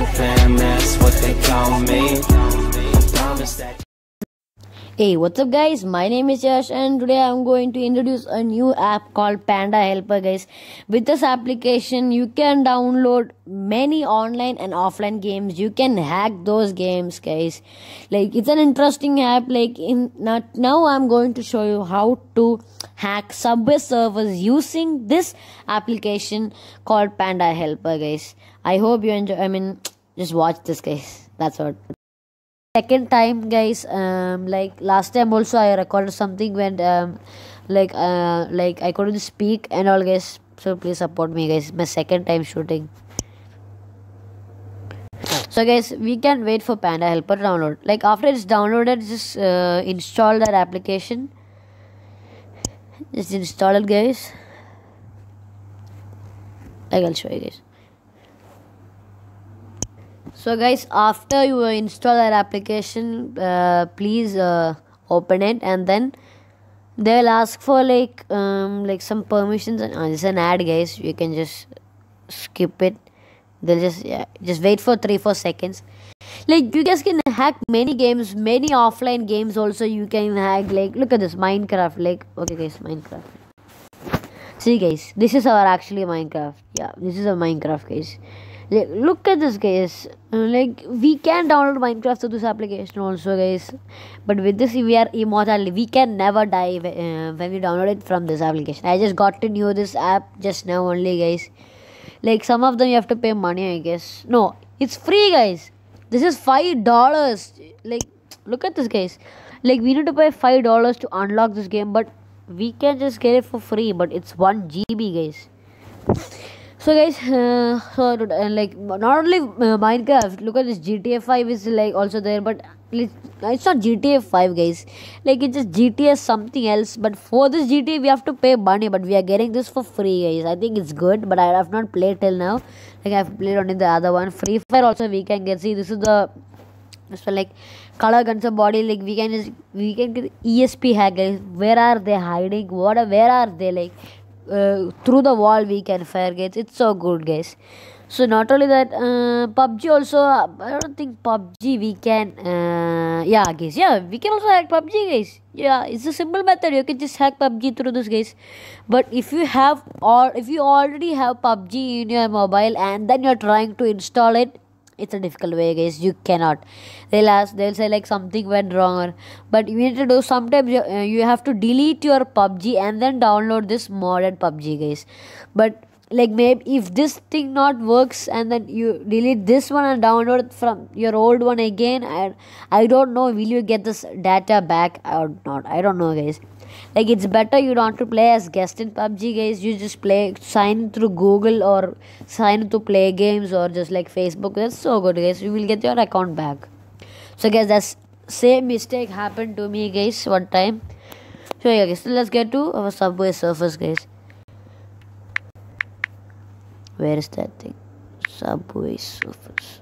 Japan, that's what they call me. Hey what's up guys my name is Josh and today I'm going to introduce a new app called Panda Helper guys. With this application you can download many online and offline games. You can hack those games guys. Like it's an interesting app like in not now I'm going to show you how to hack subway servers using this application called Panda Helper guys. I hope you enjoy I mean just watch this guys. That's all second time guys um like last time also i recorded something when um like uh like i couldn't speak and all guys so please support me guys my second time shooting so guys we can wait for panda helper download like after it's downloaded just uh, install that application just install it guys like i'll show you guys so guys after you install that application uh, please uh, open it and then they'll ask for like um, like some permissions and oh, uh, it's an ad guys you can just skip it they'll just yeah, just wait for 3 4 seconds like you guys can hack many games many offline games also you can hack like look at this minecraft like okay guys minecraft see guys this is our actually minecraft yeah this is a minecraft guys like look at this guys uh, like we can download minecraft through this application also guys but with this we are immortal we can never die uh, when we download it from this application i just got to know this app just now only guys like some of them you have to pay money i guess no it's free guys this is five dollars like look at this guys like we need to pay five dollars to unlock this game but we can just get it for free but it's one gb guys so guys uh, so uh, like not only uh, minecraft look at this gta 5 is like also there but it's not gta 5 guys like it's just gta something else but for this gta we have to pay money but we are getting this for free guys i think it's good but i have not played till now like i've played only the other one free fire also we can get see this is the this one like color guns of body like we can just we can get esp guys. where are they hiding what are, where are they like uh, through the wall we can fire guys it's so good guys so not only that uh, pubg also uh, i don't think pubg we can uh, yeah guys yeah we can also hack pubg guys yeah it's a simple method you can just hack pubg through this guys but if you have or if you already have pubg in your mobile and then you're trying to install it it's a difficult way guys you cannot they'll ask they'll say like something went wrong but you need to do sometimes you, uh, you have to delete your pubg and then download this modern pubg guys but like maybe if this thing not works and then you delete this one and download from your old one again and i don't know will you get this data back or not i don't know guys like it's better you don't to play as guest in PUBG guys you just play sign through Google or sign to play games or just like Facebook that's so good guys you will get your account back so guys that's same mistake happened to me guys one time so yeah guys so let's get to our subway surface guys where is that thing subway surface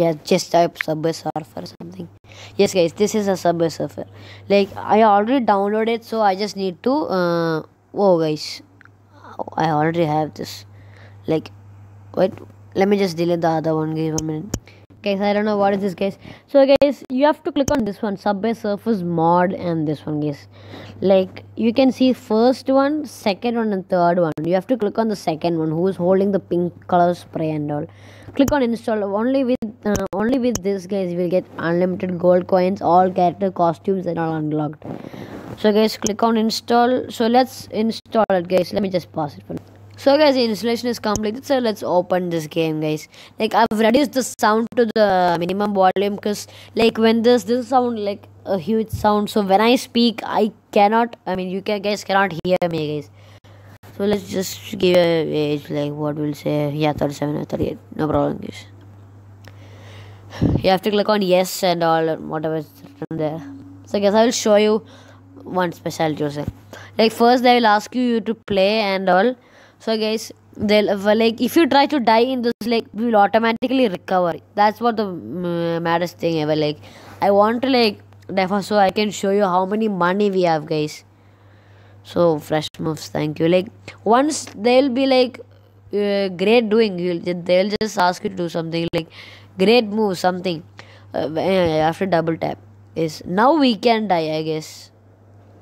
yeah just type subway surfer or something yes guys this is a subway surfer like i already downloaded so i just need to uh, oh guys i already have this like wait let me just delete the other one Give one minute guys i don't know what is this guys so guys you have to click on this one subway surface mod and this one guys like you can see first one second one and third one you have to click on the second one who is holding the pink color spray and all click on install only with uh, only with this guys you will get unlimited gold coins all character costumes and all unlocked so guys click on install so let's install it guys let me just pause it for now so guys the installation is completed so let's open this game guys like i've reduced the sound to the minimum volume because like when this this sound like a huge sound so when i speak i cannot i mean you can, guys cannot hear me guys so let's just give a age like what we'll say yeah 37 or 38 no problem guys you have to click on yes and all whatever is written there so I guess I will show you one specialty also like first they will ask you, to play and all so guys they'll like if you try to die in this like we will automatically recover that's what the mm, maddest thing ever like I want to like therefore so I can show you how many money we have guys so fresh moves thank you like once they'll be like uh, great doing you they'll just ask you to do something like great move something uh, after double tap is now we can die i guess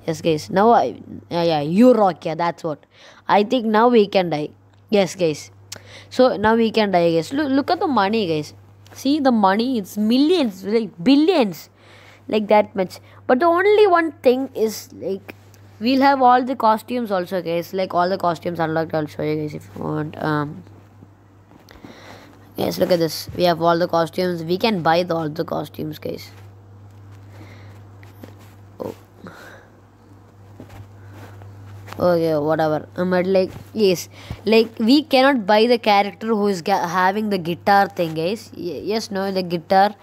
yes guys now i yeah, yeah you rock yeah that's what i think now we can die yes guys so now we can die guys look, look at the money guys see the money it's millions like billions like that much but the only one thing is like we'll have all the costumes also guys like all the costumes unlocked i'll show you guys if you want um Yes, look at this. We have all the costumes. We can buy the, all the costumes, guys. Oh. Okay, whatever. Um, but like, yes, like we cannot buy the character who is having the guitar thing, guys. Y yes, no, the guitar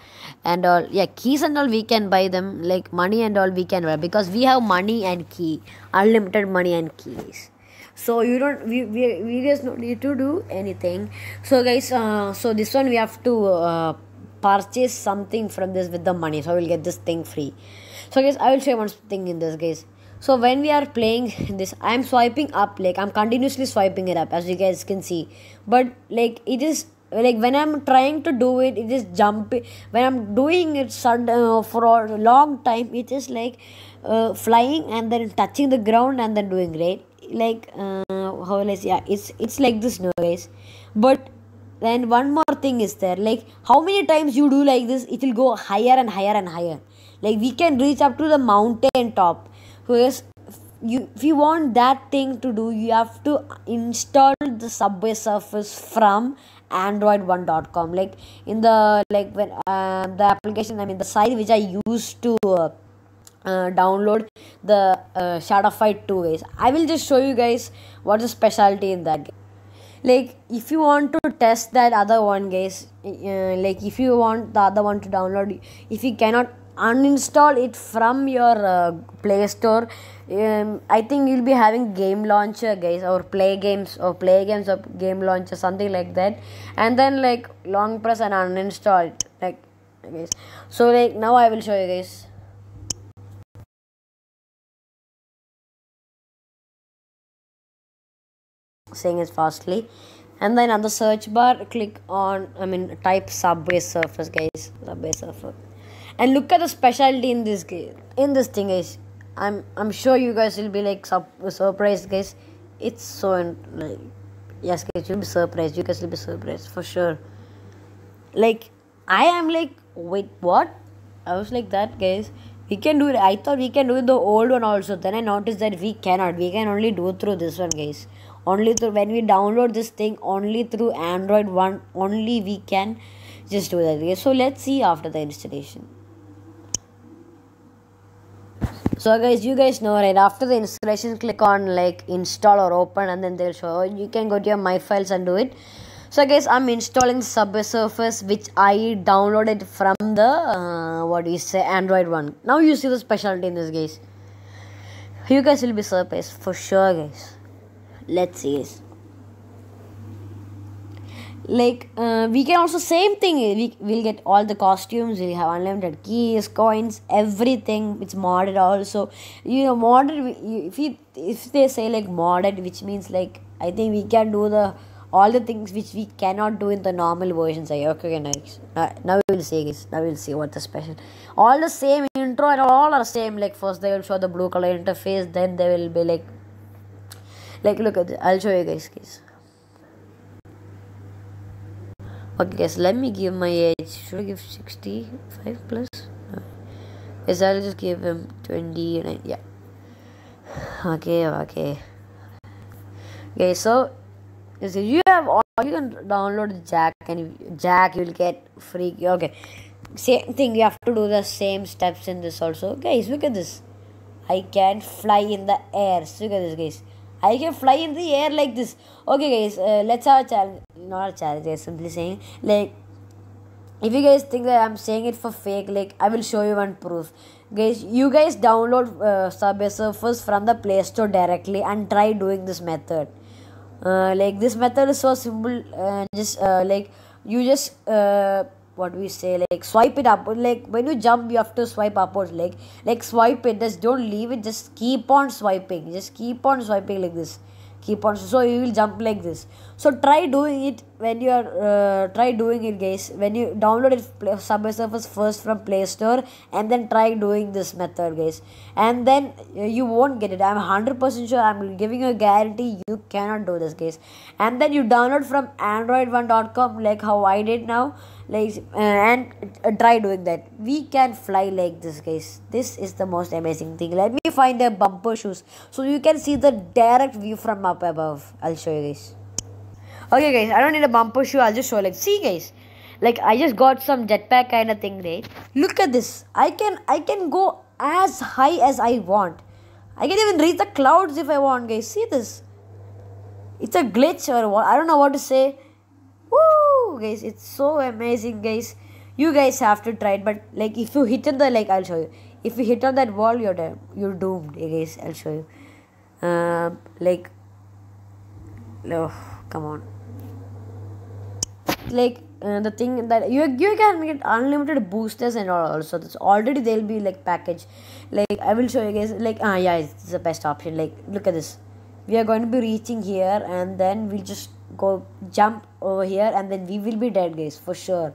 and all. Yeah, keys and all we can buy them. Like money and all we can buy because we have money and key, unlimited money and keys so you don't we, we, we guys don't need to do anything so guys uh, so this one we have to uh, purchase something from this with the money so we'll get this thing free so guys i will show you one thing in this guys so when we are playing this i'm swiping up like i'm continuously swiping it up as you guys can see but like it is like when i'm trying to do it it is jumping when i'm doing it sudden uh, for a long time it is like uh, flying and then touching the ground and then doing great like uh, how will I say? Yeah, it's it's like this, no guys. But then one more thing is there. Like how many times you do like this, it will go higher and higher and higher. Like we can reach up to the mountain top. Because you if you want that thing to do, you have to install the Subway Surface from android1.com like in the like when uh, the application i mean the site which i used to uh, uh, download the uh, Shadow Fight 2 guys. I will just show you guys what's the specialty in that game. Like if you want to test that other one guys, uh, like if you want the other one to download, if you cannot uninstall it from your uh, Play Store, um, I think you'll be having game launcher guys or play games or play games or game launcher something like that, and then like long press and uninstall it like guys. So like now I will show you guys. saying is fastly and then on the search bar click on i mean type subway surface guys subway surfer and look at the specialty in this game in this thing guys i'm i'm sure you guys will be like surprised guys it's so like yes guys you'll be surprised you guys will be surprised for sure like i am like wait what i was like that guys we can do it i thought we can do it the old one also then i noticed that we cannot we can only do through this one guys only through when we download this thing only through android one only we can just do that so let's see after the installation so guys you guys know right after the installation click on like install or open and then they'll show you can go to your my files and do it so guys i'm installing subsurface which i downloaded from the uh, what do you say android one now you see the specialty in this guys you guys will be surprised for sure guys let's see this. like uh, we can also same thing we, will get all the costumes we have unlimited keys coins everything it's modded also you know modded if if they say like modded which means like i think we can do the all the things which we cannot do in the normal versions i okay, nice now we will see this now we'll see what the special all the same intro and all are same like first they will show the blue color interface then they will be like like look at this i'll show you guys guys okay guys let me give my age should i give 65 plus no. i'll just give him 29 yeah okay okay okay so you you have all you can download jack and jack you'll get freak. okay same thing you have to do the same steps in this also guys look at this i can fly in the air look at this guys I can fly in the air like this. Okay, guys, uh, let's have a challenge. Not a challenge, I'm simply saying, like, if you guys think that I'm saying it for fake, like, I will show you one proof. Guys, you guys download uh, Subway Surfers from the Play Store directly and try doing this method. Uh, like, this method is so simple, uh, just, uh, like, you just, uh, what we say like swipe it up like when you jump you have to swipe upwards like like swipe it just don't leave it just keep on swiping just keep on swiping like this keep on so you will jump like this so try doing it when you are uh, try doing it guys when you download it play, subway surfers first from play store and then try doing this method guys and then uh, you won't get it i'm 100% sure i'm giving you a guarantee you cannot do this guys and then you download from android1.com like how i did now like uh, and uh, try doing that we can fly like this guys this is the most amazing thing let me find the bumper shoes so you can see the direct view from up above i'll show you guys okay guys i don't need a bumper shoe i'll just show like see guys like i just got some jetpack kind of thing right look at this i can i can go as high as i want i can even reach the clouds if i want guys see this it's a glitch or what i don't know what to say guys it's so amazing guys you guys have to try it but like if you hit on the like i'll show you if you hit on that wall you're dead. you're doomed eh, guys i'll show you Um, like oh come on like uh, the thing that you you can get unlimited boosters and all also that's already they'll be like package like i will show you guys like ah yeah it's the best option like look at this we are going to be reaching here and then we'll just go jump over here and then we will be dead guys for sure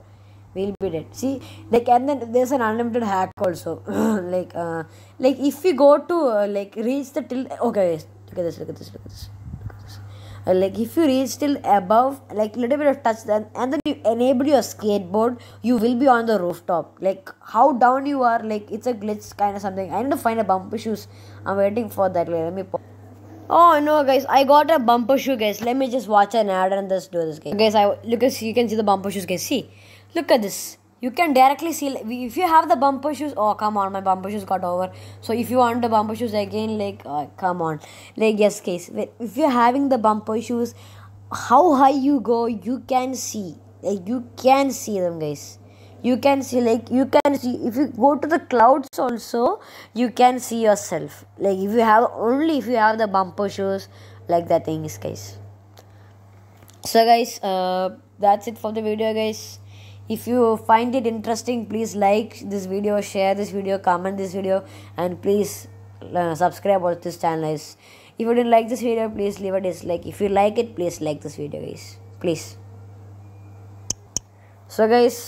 we'll be dead see like and then there's an unlimited hack also like uh like if we go to uh, like reach the till okay guys look at this look at this look at this uh, like if you reach till above like little bit of touch then and then you enable your skateboard you will be on the rooftop like how down you are like it's a glitch kind of something i need to find a bump shoes i'm waiting for that let me Oh no guys, I got a bumper shoe guys. Let me just watch an ad and just do this guys. Guys, I look at you can see the bumper shoes guys. See, look at this. You can directly see if you have the bumper shoes. Oh come on, my bumper shoes got over. So if you want the bumper shoes again, like oh, come on, like yes guys. If you're having the bumper shoes, how high you go, you can see. Like you can see them guys you can see like you can see if you go to the clouds also you can see yourself like if you have only if you have the bumper shoes like that things guys so guys uh, that's it for the video guys if you find it interesting please like this video share this video comment this video and please uh, subscribe to this channel guys if you didn't like this video please leave a dislike if you like it please like this video guys please so guys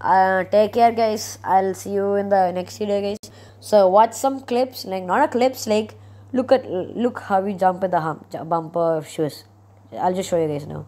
uh, take care guys i'll see you in the next video guys so watch some clips like not a clips like look at look how we jump in the hump, bumper shoes i'll just show you guys now